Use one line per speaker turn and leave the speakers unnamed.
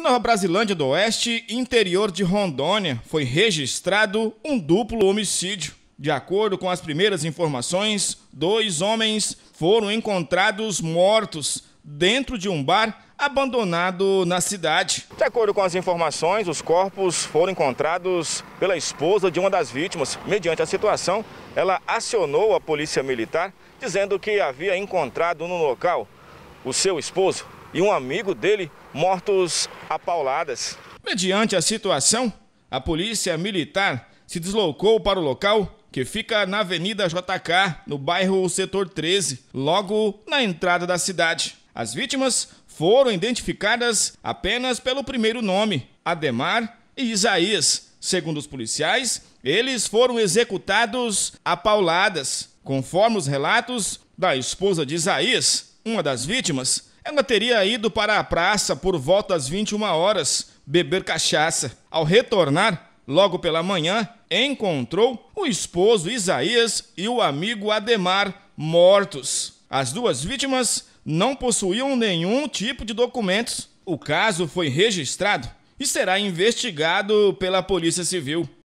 na Brasilândia do Oeste, interior de Rondônia, foi registrado um duplo homicídio. De acordo com as primeiras informações, dois homens foram encontrados mortos dentro de um bar abandonado na cidade. De acordo com as informações, os corpos foram encontrados pela esposa de uma das vítimas. Mediante a situação, ela acionou a polícia militar dizendo que havia encontrado no local o seu esposo e um amigo dele mortos a pauladas. Mediante a situação, a polícia militar se deslocou para o local que fica na Avenida JK, no bairro Setor 13, logo na entrada da cidade. As vítimas foram identificadas apenas pelo primeiro nome, Ademar e Isaías. Segundo os policiais, eles foram executados a pauladas. Conforme os relatos da esposa de Isaías, uma das vítimas, ela é teria ido para a praça por volta das 21 horas beber cachaça. Ao retornar, logo pela manhã, encontrou o esposo Isaías e o amigo Ademar mortos. As duas vítimas não possuíam nenhum tipo de documentos. O caso foi registrado e será investigado pela Polícia Civil.